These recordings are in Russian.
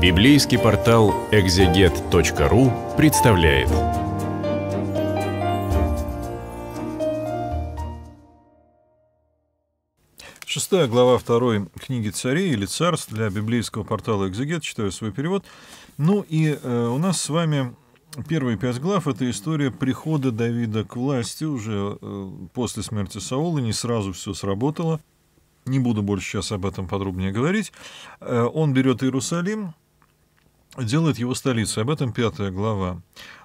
Библейский портал экзегет.ру представляет. Шестая глава второй книги царей или царств для библейского портала «Экзегет». Читаю свой перевод. Ну и э, у нас с вами первые пять глав — это история прихода Давида к власти уже э, после смерти Саула. Не сразу все сработало. Не буду больше сейчас об этом подробнее говорить. Э, он берет Иерусалим, делает его столицей. Об этом пятая глава.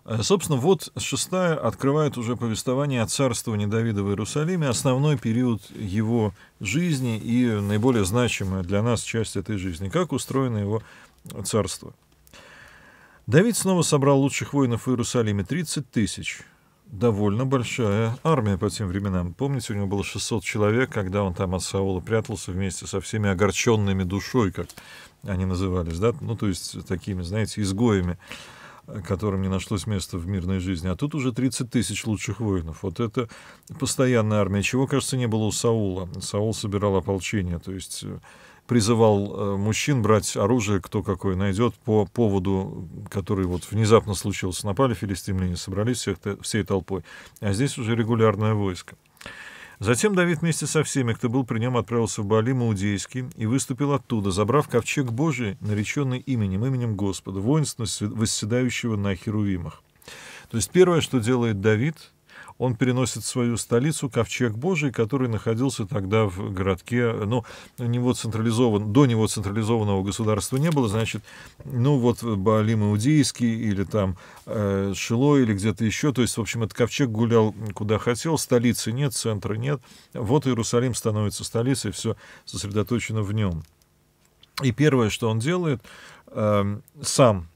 Э, собственно, вот шестая открывает уже повествование о царствовании Давида в Иерусалиме, основной период его жизни и наиболее значимая для нас часть этой жизни, как устроено его царство. Давид снова собрал лучших воинов в Иерусалиме, 30 тысяч – довольно большая армия по тем временам. Помните, у него было 600 человек, когда он там от Саула прятался вместе со всеми огорченными душой, как они назывались, да? Ну, то есть такими, знаете, изгоями, которым не нашлось места в мирной жизни. А тут уже 30 тысяч лучших воинов. Вот это постоянная армия, чего, кажется, не было у Саула. Саул собирал ополчение, то есть э, призывал э, мужчин брать оружие, кто какое найдет, по поводу, который вот внезапно случился. Напали филистимляне, собрались всех, всей толпой. А здесь уже регулярное войско. Затем Давид вместе со всеми, кто был при нем, отправился в Бали Маудейский и выступил оттуда, забрав ковчег Божий, нареченный именем, именем Господа, воинственно восседающего на Херувимах. То есть первое, что делает Давид, он переносит свою столицу, Ковчег Божий, который находился тогда в городке, ну, у него централизован, до него централизованного государства не было, значит, ну, вот э, Баалим Иудейский или там э, Шило или где-то еще, то есть, в общем, этот Ковчег гулял куда хотел, столицы нет, центра нет, вот Иерусалим становится столицей, все сосредоточено в нем. И первое, что он делает, э, сам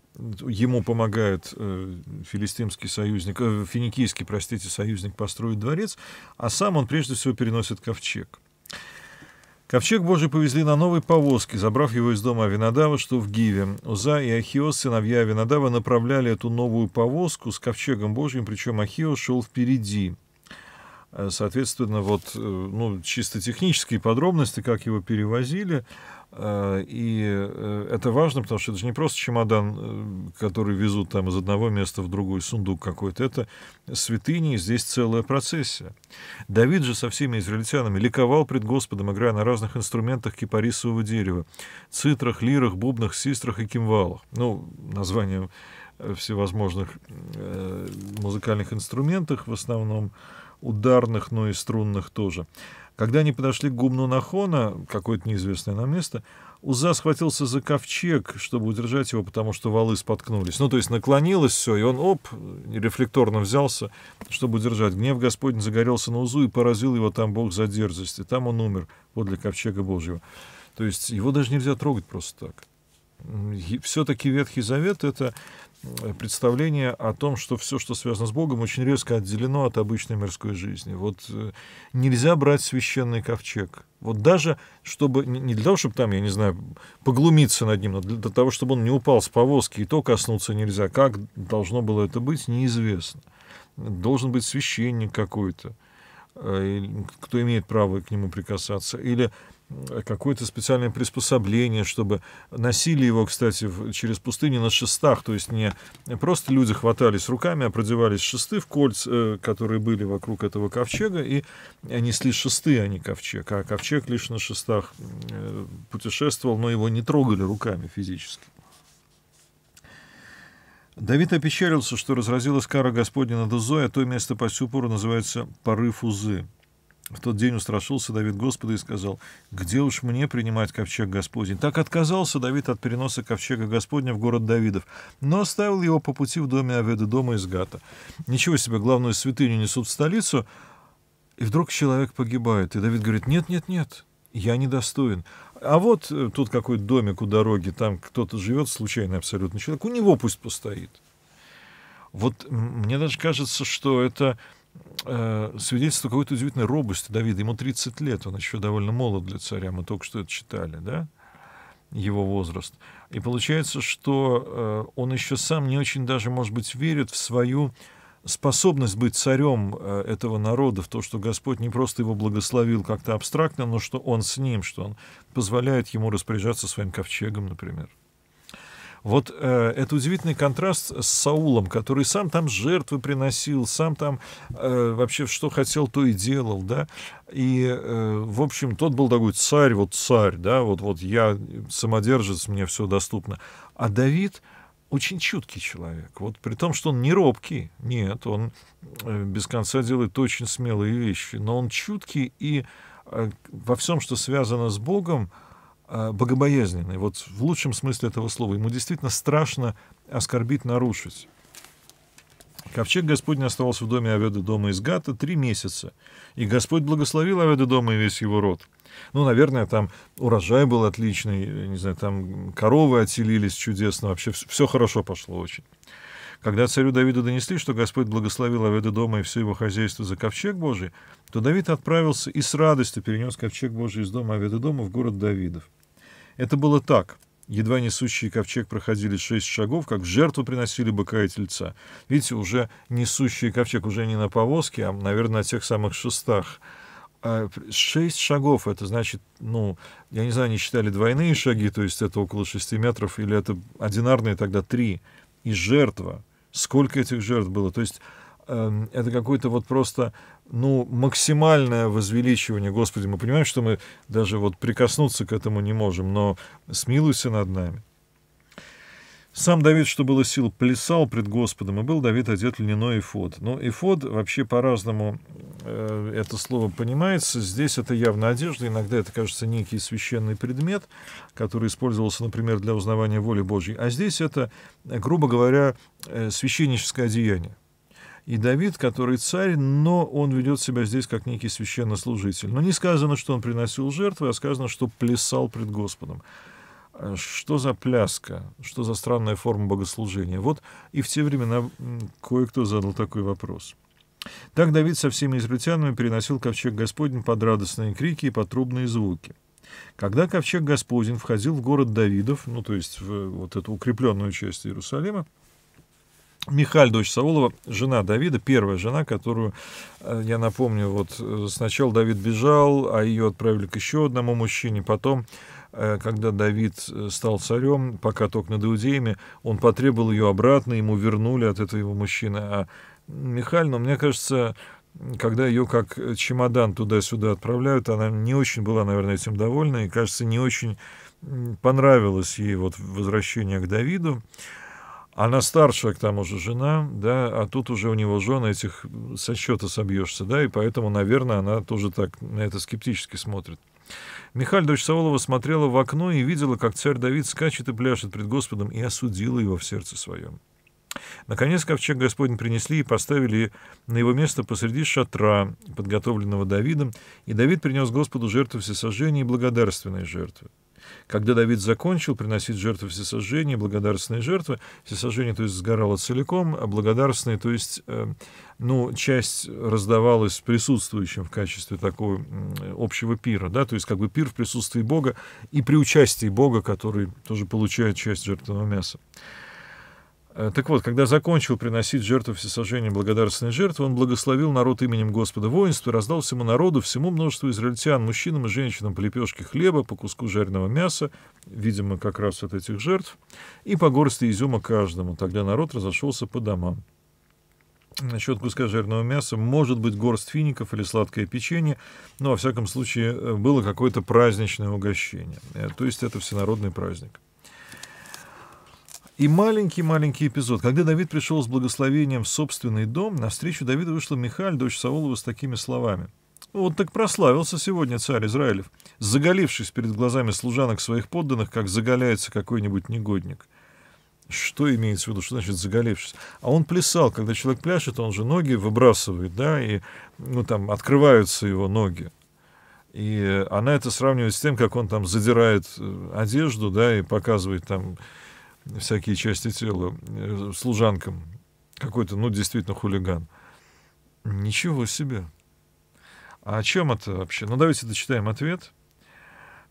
ему помогает э, филистимский союзник, э, финикийский, простите, союзник построить дворец, а сам он прежде всего переносит ковчег. Ковчег Божий повезли на новой повозке, забрав его из дома Авинадава, что в Гиве. Уза и Ахиос, сыновья Авинадава, направляли эту новую повозку с ковчегом Божьим, причем Ахиос шел впереди. Э, соответственно, вот ну, чисто технические подробности, как его перевозили – Э, и э, это важно, потому что это же не просто чемодан, э, который везут там из одного места в другой сундук какой-то. Это святыни, и здесь целая процессия. Давид же со всеми израильтянами ликовал пред Господом, играя на разных инструментах кипарисового дерева, цитрах, лирах, бубнах, систрах и кимвалах. Ну, названием всевозможных музыкальных инструментах в основном ударных, но и струнных тоже. Когда они подошли к гумну Нахона, какое-то неизвестное нам место, Уза схватился за ковчег, чтобы удержать его, потому что валы споткнулись. Ну, то есть наклонилось все, и он, оп, рефлекторно взялся, чтобы удержать. Гнев Господень загорелся на Узу и поразил его там Бог за дерзость. И там он умер вот для ковчега Божьего. То есть его даже нельзя трогать просто так. Все-таки Ветхий Завет — это Э, представление о том, что все, что связано с Богом, очень резко отделено от обычной мирской жизни. Вот э, нельзя брать священный ковчег. Вот даже чтобы, не для того, чтобы там, я не знаю, поглумиться над ним, но для того, чтобы он не упал с повозки, и то коснуться нельзя. Как должно было это быть, неизвестно. Должен быть священник какой-то, э, кто имеет право к нему прикасаться. Или Э, какое-то специальное приспособление, чтобы носили его, кстати, через пустыни на шестах, то есть не просто люди хватались руками, а продевались шесты в кольца, э, которые были вокруг этого ковчега, и несли шесты, а не ковчег, а ковчег лишь на шестах э, путешествовал, но его не трогали руками физически. Давид опечалился, что разразилась кара Господня над Узой, а то место по сю пору называется «Порыв Узы». В тот день устрашился Давид Господа и сказал, «Где уж мне принимать ковчег Господень?» Так отказался Давид от переноса ковчега Господня в город Давидов, но оставил его по пути в доме Аведа дома из Гата. Ничего себе, главную святыню несут в столицу, и вдруг человек погибает. И Давид говорит, «Нет, нет, нет, я недостоин. А вот э, тут какой-то домик у дороги, там кто-то живет, случайный абсолютно человек, у него пусть постоит». Вот мне даже кажется, что это Э, свидетельство какой-то удивительной робости Давида. Ему 30 лет, он еще довольно молод для царя, мы только что это читали, да, его возраст. И получается, что э, он еще сам не очень даже, может быть, верит в свою способность быть царем э, этого народа, в то, что Господь не просто его благословил как-то абстрактно, но что он с ним, что он позволяет ему распоряжаться своим ковчегом, например. Вот э, это удивительный контраст с Саулом, который сам там жертвы приносил, сам там э, вообще что хотел, то и делал, да. И, э, в общем, тот был такой царь, вот царь, да, вот, вот я самодержец, мне все доступно. А Давид очень чуткий человек. Вот при том, что он не робкий, нет, он э, без конца делает очень смелые вещи, но он чуткий и э, во всем, что связано с Богом, а, богобоязненный, вот в лучшем смысле этого слова. Ему действительно страшно оскорбить, нарушить. Ковчег Господень оставался в доме Аведы дома из Гата три месяца, и Господь благословил Аведы дома и весь его род. Ну, наверное, там урожай был отличный, не знаю, там коровы отселились чудесно, вообще все хорошо пошло очень. Когда царю Давиду донесли, что Господь благословил Аведа дома и все его хозяйство за ковчег Божий, то Давид отправился и с радостью перенес ковчег Божий из дома Аведа дома в город Давидов. Это было так. Едва несущий ковчег проходили шесть шагов, как в жертву приносили быка и тельца. Видите, уже несущий ковчег уже не на повозке, а, наверное, на тех самых шестах. А, шесть шагов, это значит, ну, я не знаю, они считали двойные шаги, то есть это около шести метров, или это одинарные тогда три. И жертва. Сколько этих жертв было? То есть эм, это какой-то вот просто ну, максимальное возвеличивание, Господи, мы понимаем, что мы даже вот прикоснуться к этому не можем, но смилуйся над нами. Сам Давид, что было сил, плясал пред Господом, и был Давид одет льняной эфод. Ну, эфод вообще по-разному э, это слово понимается. Здесь это явно одежда, иногда это, кажется, некий священный предмет, который использовался, например, для узнавания воли Божьей. А здесь это, грубо говоря, э, священническое одеяние и Давид, который царь, но он ведет себя здесь как некий священнослужитель. Но не сказано, что он приносил жертвы, а сказано, что плясал пред Господом. А что за пляска? Что за странная форма богослужения? Вот и в те времена кое-кто задал такой вопрос. Так Давид со всеми израильтянами переносил ковчег Господень под радостные крики и потрубные звуки. Когда ковчег Господень входил в город Давидов, ну то есть в э, вот эту укрепленную часть Иерусалима, Михаль, дочь Саулова, жена Давида, первая жена, которую, э, я напомню, вот э, сначала Давид бежал, а ее отправили к еще одному мужчине, потом э, когда Давид стал царем, пока ток над иудеями, он потребовал ее обратно, ему вернули от этого его мужчины. А Михаль, ну, мне кажется, когда ее как чемодан туда-сюда отправляют, она не очень была, наверное, этим довольна, и, кажется, не очень понравилось ей вот возвращение к Давиду. Она старшая, к тому же, жена, да, а тут уже у него жена этих э, со счета собьешься, да, и поэтому, наверное, она тоже так на это скептически смотрит. Михаль, дочь Саулова, смотрела в окно и видела, как царь Давид скачет и пляшет пред Господом, и осудила его в сердце своем. Наконец ковчег Господень принесли и поставили на его место посреди шатра, подготовленного Давидом, и Давид принес Господу жертву всесожжения и благодарственные жертвы. Когда Давид закончил приносить жертвы всесожжения, благодарственные жертвы, всесожжение, то есть, сгорало целиком, а благодарственные, то есть, э, ну, часть раздавалась присутствующим в качестве такого общего пира, да, то есть, как бы пир в присутствии Бога и при участии Бога, который тоже получает часть жертвенного мяса. Э, так вот, когда закончил приносить жертву всесожжения благодарственной жертвы, он благословил народ именем Господа воинства, раздал всему народу, всему множеству израильтян, мужчинам и женщинам по лепешке хлеба, по куску жареного мяса, видимо, как раз от этих жертв, и по горсти изюма каждому. Тогда народ разошелся по домам. Насчет куска жирного мяса может быть горсть фиников или сладкое печенье, но, во всяком случае, э, было какое-то праздничное угощение. Э, то есть это всенародный праздник. И маленький-маленький эпизод. Когда Давид пришел с благословением в собственный дом, навстречу Давиду вышла Михаль, дочь Саулова, с такими словами. Вот так прославился сегодня царь Израилев, заголившись перед глазами служанок своих подданных, как заголяется какой-нибудь негодник. Что имеется в виду, что значит заголевшись? А он плясал, когда человек пляшет, он же ноги выбрасывает, да, и, ну, там, открываются его ноги. И она это сравнивает с тем, как он там задирает э, одежду, да, и показывает там всякие части тела э, служанкам. Какой-то, ну, действительно хулиган. Ничего себе. А о чем это вообще? Ну, давайте дочитаем ответ.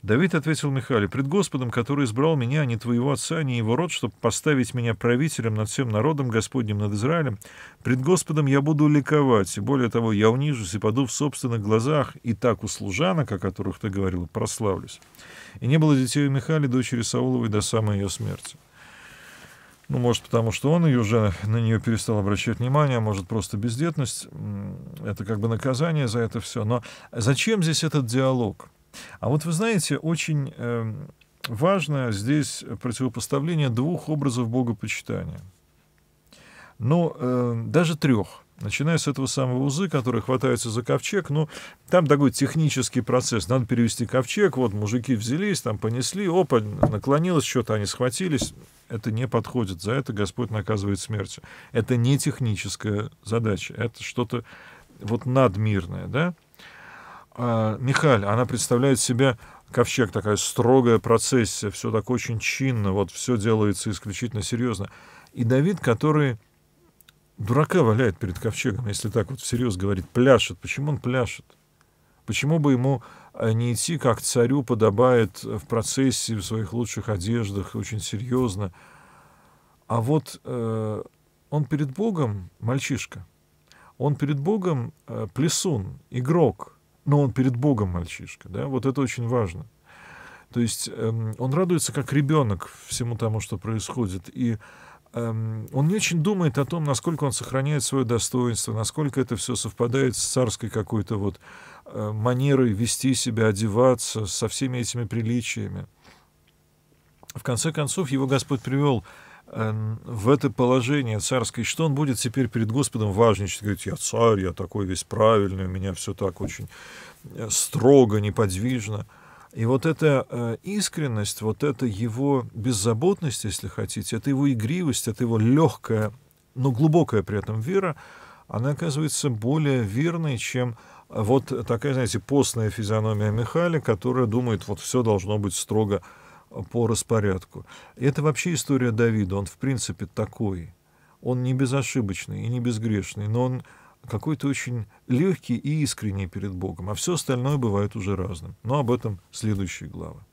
Давид ответил Михаиле «Пред Господом, который избрал меня, а не твоего отца, а не его род, чтобы поставить меня правителем над всем народом Господним, над Израилем, пред Господом я буду ликовать, и более того, я унижусь и паду в собственных глазах, и так у служанок, о которых ты говорил, прославлюсь». И не было детей у Михаила, дочери Сауловой, до самой ее смерти. Ну, может, потому что он ее уже на нее перестал обращать внимание, а может, просто бездетность. Это как бы наказание за это все. Но зачем здесь этот диалог? А вот вы знаете, очень эм, важно здесь противопоставление двух образов богопочитания. Ну, э, даже трех – начиная с этого самого УЗы, которые хватаются за ковчег, ну, там такой технический процесс, надо перевести ковчег, вот мужики взялись, там понесли, опа, наклонилось что-то, они схватились, это не подходит, за это Господь наказывает смертью. Это не техническая задача, это что-то вот надмирное, да? А Михаль, она представляет себя ковчег, такая строгая процессия, все так очень чинно, вот все делается исключительно серьезно. И Давид, который дурака валяет перед ковчегом, если так вот всерьез говорит, пляшет. Почему он пляшет? Почему бы ему э, не идти, как царю подобает э, в процессе, в своих лучших одеждах, очень серьезно? А вот э, он перед Богом мальчишка, он перед Богом э, плесун, игрок, но он перед Богом мальчишка, да? Вот это очень важно. То есть э, он радуется как ребенок всему тому, что происходит, и Эм, он не очень думает о том, насколько он сохраняет свое достоинство, насколько это все совпадает с царской какой-то вот э, манерой вести себя, одеваться, со всеми этими приличиями. В конце концов, его Господь привел э, в это положение царское, что он будет теперь перед Господом важничать, говорить, я царь, я такой весь правильный, у меня все так очень э, строго, неподвижно – и вот эта э, искренность, вот эта его беззаботность, если хотите, это его игривость, это его легкая, но глубокая при этом вера, она оказывается более верной, чем э, вот такая, знаете, постная физиономия Михаила, которая думает, вот все должно быть строго э, по распорядку. И это вообще история Давида, он в принципе такой. Он не безошибочный и не безгрешный, но он какой-то очень легкий и искренний перед Богом, а все остальное бывает уже разным. Но об этом следующие главы.